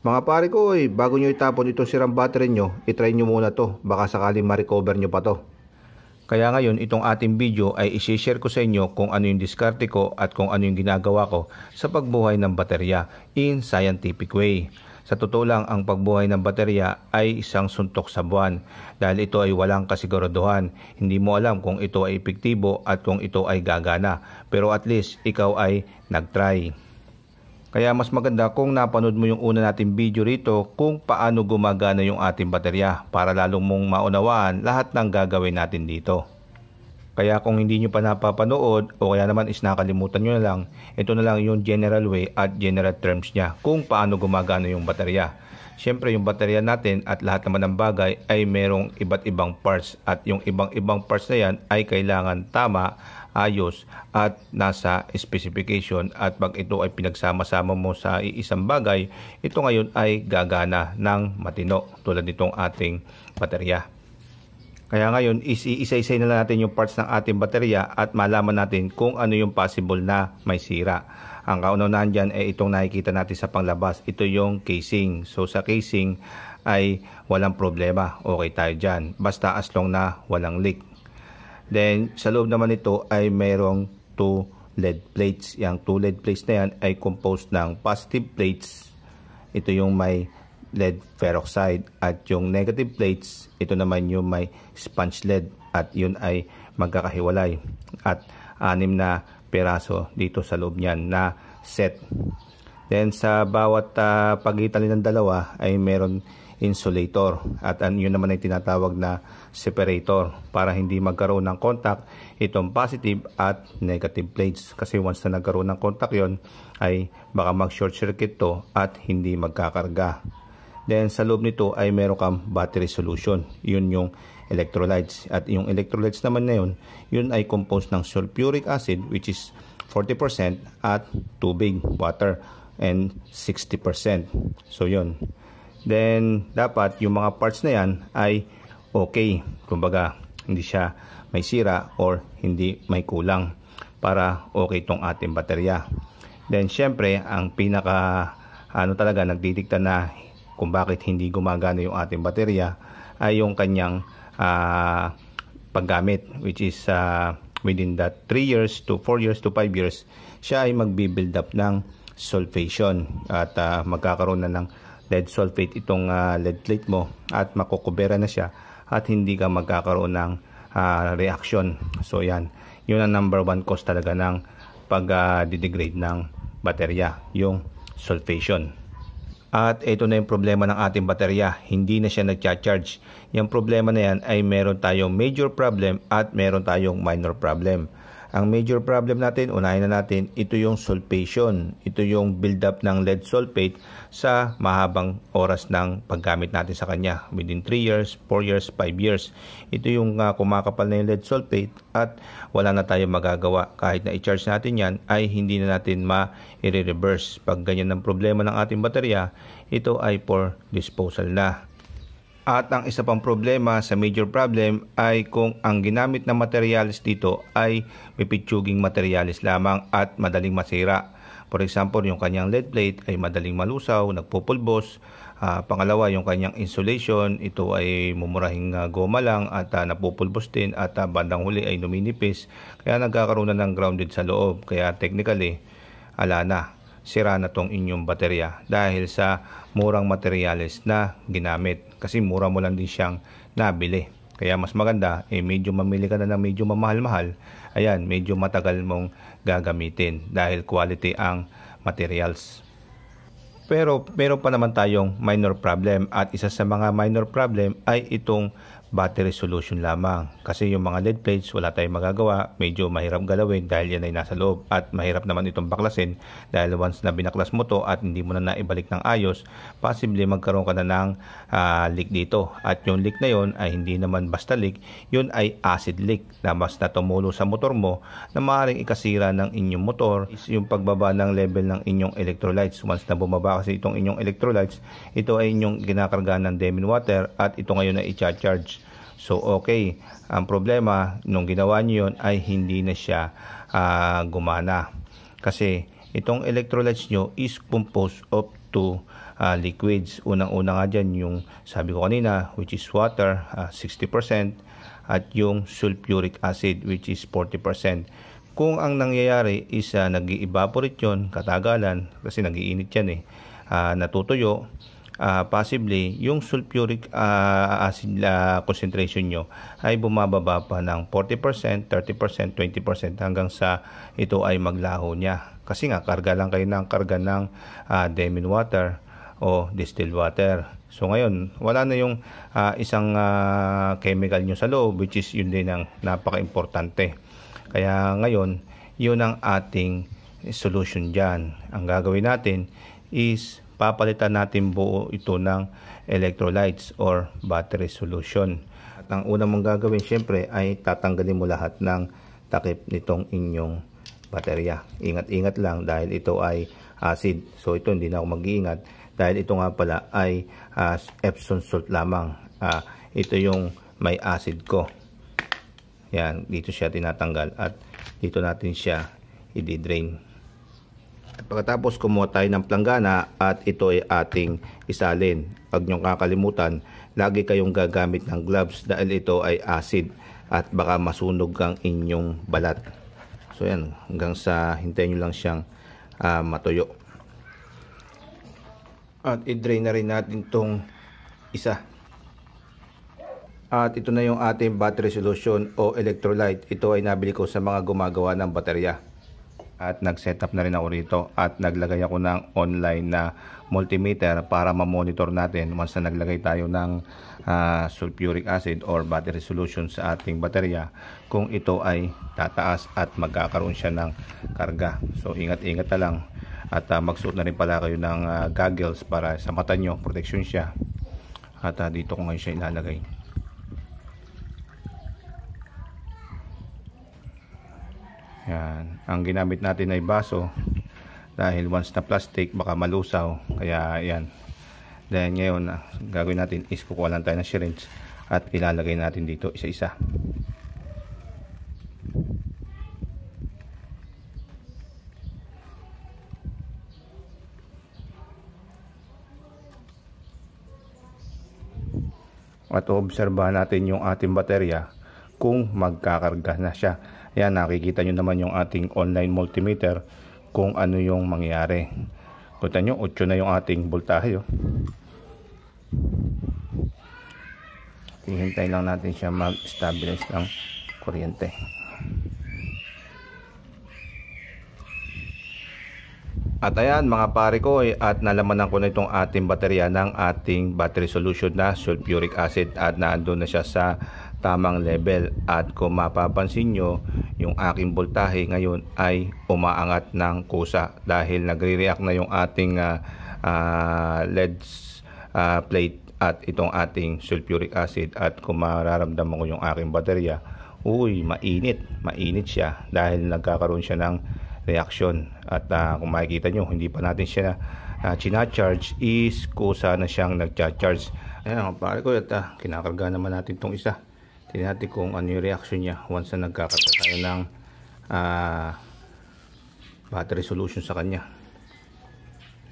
Mga pare ko, eh, bago nyo itapon itong sirang battery nyo, itry nyo muna to, baka sakaling ma-recover nyo pa to. Kaya ngayon, itong ating video ay isi-share ko sa inyo kung ano yung diskarte ko at kung ano yung ginagawa ko sa pagbuhay ng baterya in scientific way. Sa totoo lang, ang pagbuhay ng baterya ay isang suntok sa buwan dahil ito ay walang kasiguraduhan. Hindi mo alam kung ito ay epektibo at kung ito ay gagana. Pero at least, ikaw ay nag-try. Kaya mas maganda kung napanood mo yung una nating video rito kung paano gumagana yung ating baterya para lalong mong maunawaan lahat ng gagawin natin dito. Kaya kung hindi nyo pa napapanood o kaya naman is nakalimutan nyo na lang, ito na lang yung general way at general terms niya kung paano gumagana yung baterya. Siyempre yung baterya natin at lahat naman ng bagay ay merong iba't ibang parts at yung ibang ibang parts na yan ay kailangan tama ayos at nasa specification at pag ito ay pinagsama-sama mo sa isang bagay, ito ngayon ay gagana ng matino tulad nitong ating baterya. Kaya ngayon, isa-isa na natin yung parts ng ating baterya at malaman natin kung ano yung possible na may sira. Ang kaunahan dyan ay itong nakikita natin sa panglabas. Ito yung casing. So sa casing ay walang problema. Okay tayo dyan. Basta as long na walang leak. Then, sa loob naman nito ay mayroong 2 lead plates. Yung 2 lead plates na yan ay composed ng positive plates. Ito yung may lead peroxide. At yung negative plates, ito naman yung may sponge lead. At yun ay magkakahiwalay. At anim na peraso dito sa loob niyan na set. Then, sa bawat uh, pagitan ng dalawa ay meron insulator at an, yun naman ay tinatawag na separator para hindi magkaroon ng contact itong positive at negative plates kasi once na nagkaroon ng contact yon ay baka mag short circuit to at hindi magkakarga then sa loob nito ay meron kang battery solution yun yung electrolytes at yung electrolytes naman na yun yun ay composed ng sulfuric acid which is 40% at tubig water and 60%. So, yun then dapat yung mga parts na yan ay okay. Kumbaga, hindi siya may sira or hindi may kulang para okay tong ating baterya. Then syempre, ang pinaka ano talaga nagdidikta na kung bakit hindi gumagana yung ating baterya ay yung kanyang uh, paggamit which is uh, within that 3 years to 4 years to 5 years siya ay magbi-build up ng sulfation at uh, magkakaroon na ng lead sulfate itong uh, lead plate mo at makukubera na siya at hindi ka magkakaroon ng uh, reaction. So yan, yun ang number one cause talaga ng pag-degrade ah, uh, ng baterya, yung sulfation. At ito na yung problema ng ating baterya, hindi na siya nagcha-charge. Yung problema na yan ay meron tayong major problem at meron tayong minor problem. Ang major problem natin, unahin na natin, ito yung sulfation. Ito yung build up ng lead sulfate sa mahabang oras ng paggamit natin sa kanya. Within 3 years, 4 years, 5 years. Ito yung uh, kumakapal na yung lead sulfate at wala na tayong magagawa. Kahit na i-charge natin yan, ay hindi na natin ma-reverse. Pag ganyan ang problema ng ating baterya, ito ay for disposal na. At ang isa pang problema sa major problem ay kung ang ginamit na materials dito ay may materials lamang at madaling masira. For example, yung kanyang lead plate ay madaling malusaw, nagpupulbos. Uh, pangalawa, yung kanyang insulation, ito ay mumurahing uh, goma lang at uh, napupulbos din at uh, bandang huli ay numinipis. Kaya nagkakaroon na ng grounded sa loob. Kaya technically, ala na sira na tong inyong baterya dahil sa murang materyales na ginamit kasi mura mo lang din siyang nabili. Kaya mas maganda, eh, medyo mamili ka na ng medyo mamahal-mahal. Ayan, medyo matagal mong gagamitin dahil quality ang materials. Pero meron pa naman tayong minor problem at isa sa mga minor problem ay itong battery solution lamang. Kasi yung mga lead plates wala tayong magagawa, medyo mahirap galawin dahil yan ay nasa loob at mahirap naman itong baklasin dahil once na binaklas mo to at hindi mo na naibalik ng ayos, possibly magkaroon ka na ng uh, leak dito. At yung leak na yon ay hindi naman basta leak, yun ay acid leak na mas na sa motor mo na maaaring ikasira ng inyong motor is yung pagbaba ng level ng inyong electrolytes. Once na bumaba kasi itong inyong electrolytes, ito ay inyong ginakarga ng Demin water at ito ngayon ay i-charge So okay, ang problema nung ginawa niyo yun ay hindi na siya uh, gumana. Kasi itong electrolytes nyo is composed of two uh, liquids. Unang-una nga dyan yung sabi ko kanina which is water uh, ah, 60% at yung sulfuric acid which is 40%. Kung ang nangyayari is uh, nag-evaporate yun katagalan kasi nag-iinit yan eh uh, natutuyo uh, possibly yung sulfuric uh, acid uh, concentration nyo ay bumababa pa ng 40%, 30%, 20% hanggang sa ito ay maglaho niya. Kasi nga, karga lang kayo ng karga ng uh, demin water o distilled water. So ngayon, wala na yung uh, isang uh, chemical nyo sa loob which is yun din ang napaka-importante. Kaya ngayon, yun ang ating solution dyan. Ang gagawin natin is papalitan natin buo ito ng electrolytes or battery solution. At ang una mong gagawin syempre ay tatanggalin mo lahat ng takip nitong inyong baterya. Ingat-ingat lang dahil ito ay acid. So ito hindi na ako mag-iingat dahil ito nga pala ay uh, Epsom salt lamang. Uh, ito yung may acid ko. Yan, dito siya tinatanggal at dito natin siya i-drain. Pagkatapos kumuha tayo ng planggana at ito ay ating isalin. Pag niyong kakalimutan, lagi kayong gagamit ng gloves dahil ito ay acid at baka masunog ang inyong balat. So yan, hanggang sa hintayin nyo lang siyang uh, matuyo. At i-drain na rin natin tong isa. At ito na yung ating battery solution o electrolyte. Ito ay nabili ko sa mga gumagawa ng baterya at nag-set up na rin ako rito at naglagay ako ng online na multimeter para ma-monitor natin once na naglagay tayo ng uh, sulfuric acid or battery solution sa ating baterya kung ito ay tataas at magkakaroon siya ng karga. So ingat-ingat na lang at uh, magsuot na rin pala kayo ng uh, goggles para sa mata nyo, protection siya. At uh, dito ko ngayon siya ilalagay. Yan. Ang ginamit natin ay baso dahil once na plastic baka malusaw. Kaya yan. Then ngayon, ah, gagawin natin is kukuha lang tayo ng syringe at ilalagay natin dito isa-isa. At obserbahan natin yung ating baterya kung magkakarga na siya. Ayan, nakikita nyo naman yung ating online multimeter kung ano yung mangyayari. Kita nyo, 8 na yung ating voltahe. Oh. Hintay lang natin siya mag-stabilize ng kuryente. At ayan mga pare ko eh, at nalamanan ko na itong ating baterya ng ating battery solution na sulfuric acid at naandun na siya sa tamang level at kung mapapansin nyo yung aking voltahe ngayon ay umaangat ng kusa dahil nagre-react na yung ating uh, ah, uh, ah, lead uh, plate at itong ating sulfuric acid at kung mararamdaman ko yung aking baterya uy mainit mainit siya dahil nagkakaroon siya ng reaction at uh, kung makikita nyo hindi pa natin siya na uh, charge is kusa na siyang nagcha-charge ayan oh, pare ko at uh, kinakarga naman natin tong isa tinati kung ano yung reaction niya once na nagkakata tayo ng uh, battery solution sa kanya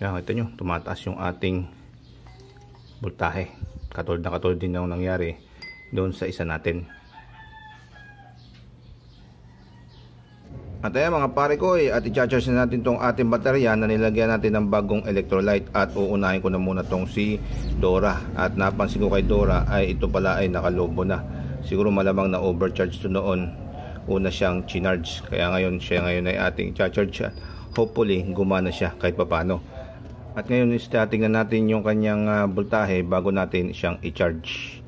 yan ito nyo tumataas yung ating voltahe katulad na katulad din ng nangyari doon sa isa natin At ayan mga pare ko eh, at i-charge na natin tong ating baterya na nilagyan natin ng bagong electrolyte at uunahin ko na muna tong si Dora. At napansin ko kay Dora ay ito pala ay nakalobo na siguro malamang na overcharge to noon una siyang chinarge kaya ngayon siya ngayon ay ating charge hopefully gumana siya kahit papano at ngayon is tingnan natin yung kanyang uh, voltahe bago natin siyang i-charge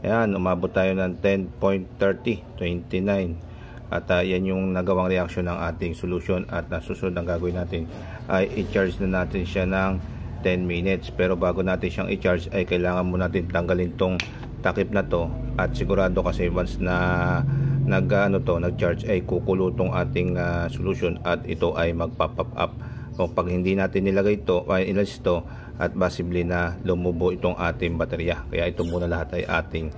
ayan umabot tayo ng 10.30 29 at uh, yan yung nagawang reaction ng ating solution at nasusunod ang gagawin natin ay i-charge na natin siya ng 10 minutes pero bago natin siyang i-charge ay kailangan mo natin tanggalin tong takip na to at sigurado kasi once na nag ano to nag charge ay kukulo ating uh, solution at ito ay magpa pop up kung pag hindi natin nilagay ito ay inalis ito at possibly na lumubo itong ating baterya kaya ito muna lahat ay ating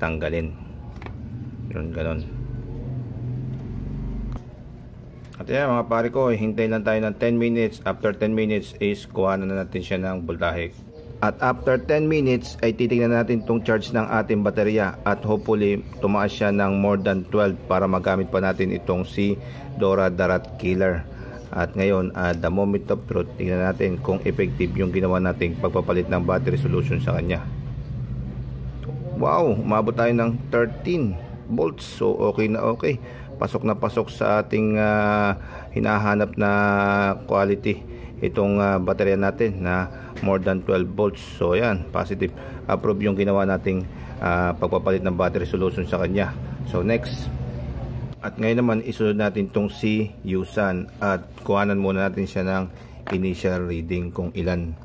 tanggalin yun ganon at yan mga pare ko eh, hintay lang tayo ng 10 minutes after 10 minutes is kuha na natin siya ng voltahe at after 10 minutes ay titingnan natin itong charge ng ating baterya at hopefully tumaas siya ng more than 12 para magamit pa natin itong si Dora Darat Killer. At ngayon, uh, the moment of truth, tingnan natin kung effective yung ginawa nating pagpapalit ng battery solution sa kanya. Wow, umabot tayo ng 13 volts. So okay na okay. Pasok na pasok sa ating uh, hinahanap na quality itong uh, baterya natin na more than 12 volts so ayan positive approve yung ginawa nating uh, pagpapalit ng battery solution sa kanya so next at ngayon naman isunod natin tong si Yusan at kuhanan muna natin siya ng initial reading kung ilan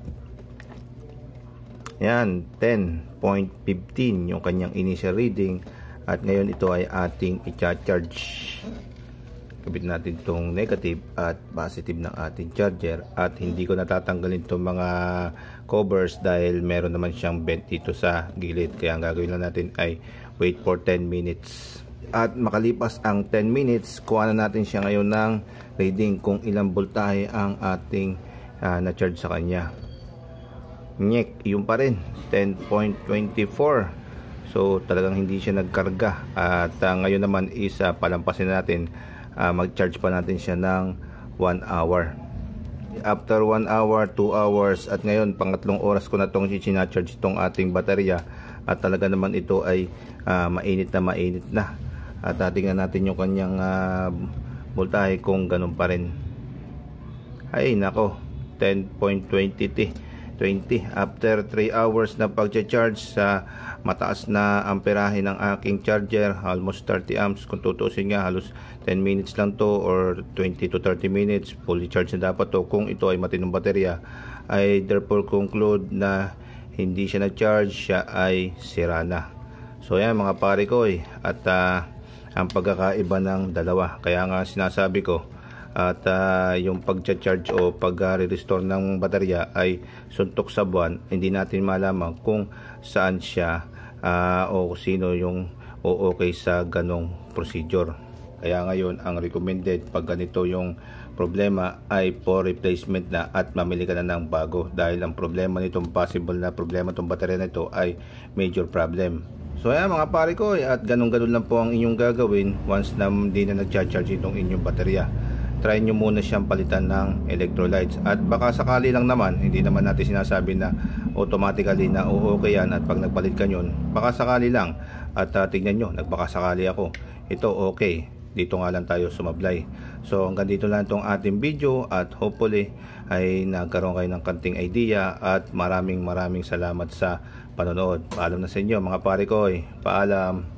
yan 10.15 yung kanyang initial reading at ngayon ito ay ating i-charge kabit natin itong negative at positive ng ating charger at hindi ko natatanggalin itong mga covers dahil meron naman siyang vent dito sa gilid kaya ang gagawin lang natin ay wait for 10 minutes at makalipas ang 10 minutes kuha na natin siya ngayon ng reading kung ilang voltahe ang ating uh, na-charge sa kanya nyek yun pa rin 10.24 So talagang hindi siya nagkarga at uh, ngayon naman isa uh, palampasin natin uh, mag-charge pa natin siya ng 1 hour after 1 hour, 2 hours at ngayon pangatlong oras ko na tong sinacharge itong ating baterya at talaga naman ito ay uh, mainit na mainit na at uh, tingnan natin yung kanyang uh, voltahe kung ganun pa rin ay nako 10.20 20 after 3 hours na pagcha-charge sa uh, mataas na amperahe ng aking charger almost 30 amps kung tutusin nga halos 10 minutes lang to or 20 to 30 minutes fully charge na dapat to kung ito ay matinong baterya I therefore conclude na hindi siya na-charge siya ay sira na so yan mga pare ko eh. at uh, ang pagkakaiba ng dalawa kaya nga sinasabi ko at uh, yung pag-charge o pag-restore ng baterya ay suntok sa buwan hindi natin malaman kung saan siya uh, o sino yung o okay sa ganong procedure kaya ngayon ang recommended pag ganito yung problema ay for replacement na at mamili ka na ng bago dahil ang problema nitong possible na problema itong baterya nito ay major problem So ayan mga pare ko eh, at ganun-ganun lang po ang inyong gagawin once na hindi na nag-charge itong inyong baterya try nyo muna siyang palitan ng electrolytes at baka sakali lang naman hindi naman natin sinasabi na automatically na oh, okay yan at pag nagpalit ka yun baka sakali lang at uh, tignan nyo sakali ako ito okay dito nga lang tayo sumablay so hanggang dito lang itong ating video at hopefully ay nagkaroon kayo ng kanting idea at maraming maraming salamat sa panonood paalam na sa inyo mga pare ko paalam